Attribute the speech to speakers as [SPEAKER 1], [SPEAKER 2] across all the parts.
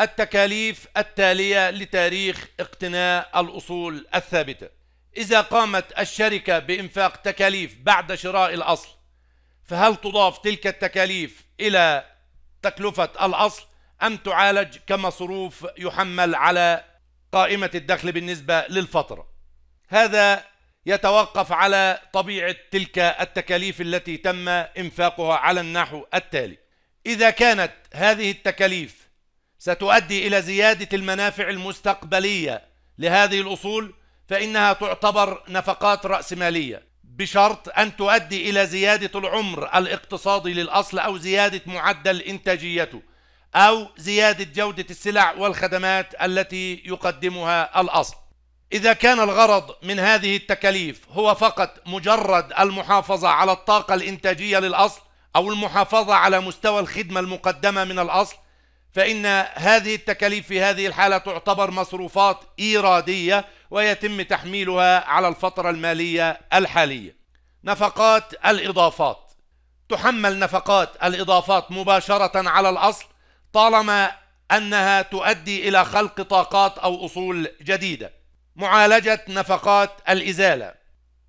[SPEAKER 1] التكاليف التالية لتاريخ اقتناء الأصول الثابتة إذا قامت الشركة بإنفاق تكاليف بعد شراء الأصل فهل تضاف تلك التكاليف إلى تكلفة الأصل أم تعالج كمصروف يحمل على قائمة الدخل بالنسبة للفترة هذا يتوقف على طبيعة تلك التكاليف التي تم إنفاقها على النحو التالي إذا كانت هذه التكاليف ستؤدي إلى زيادة المنافع المستقبلية لهذه الأصول فإنها تعتبر نفقات رأسمالية بشرط أن تؤدي إلى زيادة العمر الاقتصادي للأصل أو زيادة معدل إنتاجيته أو زيادة جودة السلع والخدمات التي يقدمها الأصل إذا كان الغرض من هذه التكاليف هو فقط مجرد المحافظة على الطاقة الإنتاجية للأصل أو المحافظة على مستوى الخدمة المقدمة من الأصل فإن هذه التكاليف في هذه الحالة تعتبر مصروفات إيرادية ويتم تحميلها على الفترة المالية الحالية نفقات الإضافات تحمل نفقات الإضافات مباشرة على الأصل طالما أنها تؤدي إلى خلق طاقات أو أصول جديدة معالجة نفقات الإزالة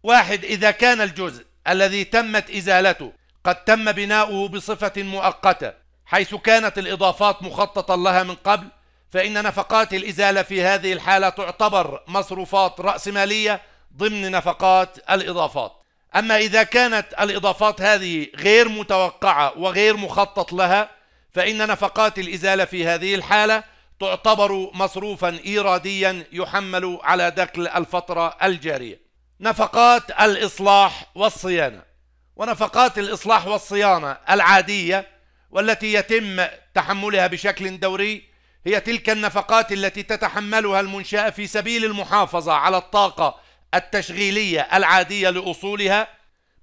[SPEAKER 1] واحد إذا كان الجزء الذي تمت إزالته قد تم بناؤه بصفة مؤقتة حيث كانت الإضافات مخططا لها من قبل فإن نفقات الإزالة في هذه الحالة تعتبر مصروفات رأسمالية ضمن نفقات الإضافات أما إذا كانت الإضافات هذه غير متوقعة وغير مخطط لها فإن نفقات الإزالة في هذه الحالة تعتبر مصروفا إيراديا يحمل على دخل الفترة الجارية نفقات الإصلاح والصيانة ونفقات الإصلاح والصيانة العادية والتي يتم تحملها بشكل دوري هي تلك النفقات التي تتحملها المنشأة في سبيل المحافظة على الطاقة التشغيلية العادية لأصولها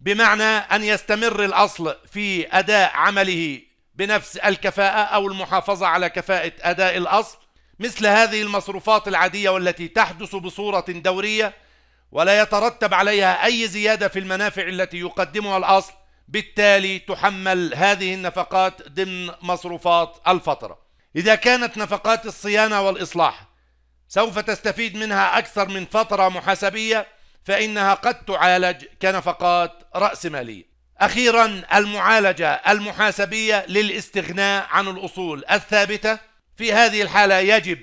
[SPEAKER 1] بمعنى أن يستمر الأصل في أداء عمله بنفس الكفاءة أو المحافظة على كفاءة أداء الأصل مثل هذه المصروفات العادية والتي تحدث بصورة دورية ولا يترتب عليها أي زيادة في المنافع التي يقدمها الأصل بالتالي تحمل هذه النفقات ضمن مصروفات الفترة إذا كانت نفقات الصيانة والإصلاح سوف تستفيد منها أكثر من فترة محاسبية فإنها قد تعالج كنفقات رأس مالية أخيرا المعالجة المحاسبية للاستغناء عن الأصول الثابتة في هذه الحالة يجب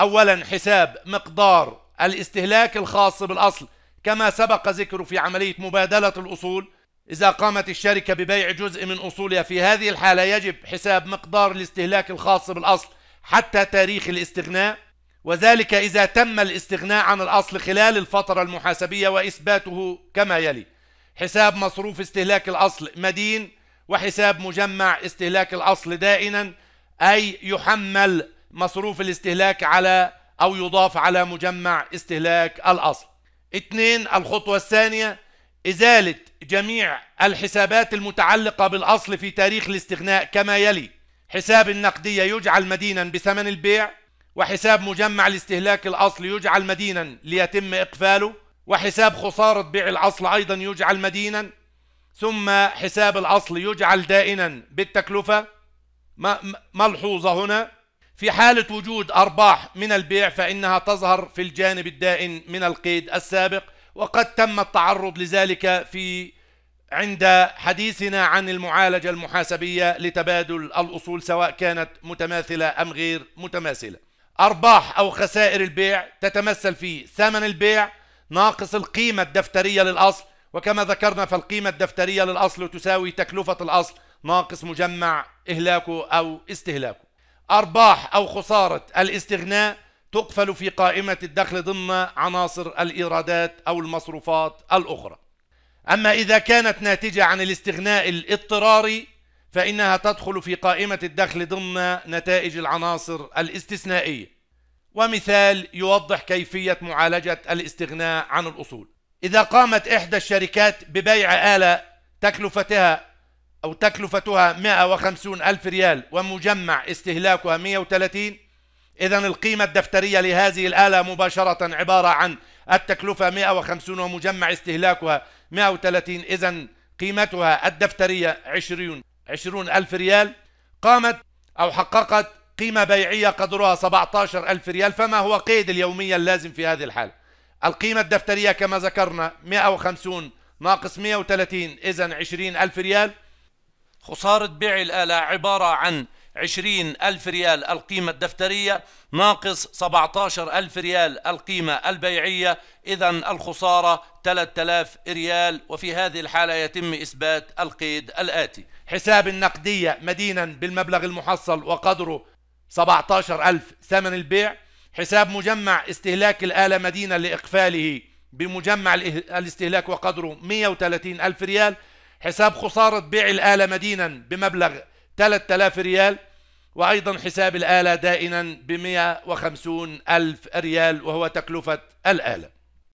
[SPEAKER 1] أولا حساب مقدار الاستهلاك الخاص بالأصل كما سبق ذكره في عملية مبادلة الأصول إذا قامت الشركة ببيع جزء من أصولها في هذه الحالة يجب حساب مقدار الاستهلاك الخاص بالأصل حتى تاريخ الاستغناء وذلك إذا تم الاستغناء عن الأصل خلال الفترة المحاسبية وإثباته كما يلي حساب مصروف استهلاك الأصل مدين وحساب مجمع استهلاك الأصل دائنا أي يحمل مصروف الاستهلاك على أو يضاف على مجمع استهلاك الأصل اثنين الخطوة الثانية إزالة جميع الحسابات المتعلقة بالأصل في تاريخ الاستغناء كما يلي حساب النقدية يجعل مدينا بثمن البيع وحساب مجمع الاستهلاك الأصل يجعل مدينا ليتم إقفاله وحساب خسارة بيع الأصل أيضا يجعل مدينا ثم حساب الأصل يجعل دائنا بالتكلفة ملحوظة هنا في حالة وجود أرباح من البيع فإنها تظهر في الجانب الدائن من القيد السابق وقد تم التعرض لذلك في عند حديثنا عن المعالجة المحاسبية لتبادل الأصول سواء كانت متماثلة أم غير متماثلة أرباح أو خسائر البيع تتمثل في ثمن البيع ناقص القيمة الدفترية للأصل وكما ذكرنا فالقيمة الدفترية للأصل تساوي تكلفة الأصل ناقص مجمع إهلاكه أو استهلاكه أرباح أو خسارة الاستغناء تقفل في قائمة الدخل ضمن عناصر الإيرادات أو المصروفات الأخرى أما إذا كانت ناتجة عن الاستغناء الاضطراري فإنها تدخل في قائمة الدخل ضمن نتائج العناصر الاستثنائية ومثال يوضح كيفية معالجة الاستغناء عن الأصول إذا قامت إحدى الشركات ببيع آلة تكلفتها أو تكلفتها 150 ألف ريال ومجمع استهلاكها 130 إذا القيمة الدفترية لهذه الآلة مباشرة عبارة عن التكلفة 150 ومجمع استهلاكها 130 إذا قيمتها الدفترية 20 20 ألف ريال قامت أو حققت قيمة بيعية قدرها 17 ألف ريال فما هو قيد اليومية اللازم في هذه الحالة القيمة الدفترية كما ذكرنا 150 ناقص 130 إذا 20 ألف ريال خسارة بيع الآلة عبارة عن عشرين ألف ريال القيمة الدفترية ناقص عشر ألف ريال القيمة البيعية إذا الخسارة 3000 ريال وفي هذه الحالة يتم إثبات القيد الآتي حساب النقدية مدينا بالمبلغ المحصل وقدره 17000 ثمن البيع حساب مجمع استهلاك الآلة مدينا لإقفاله بمجمع الاستهلاك وقدره 130 ألف ريال حساب خسارة بيع الآلة مدينا بمبلغ 3000 ريال وأيضا حساب الآلة دائنا ب 150 ألف ريال وهو تكلفة الآلة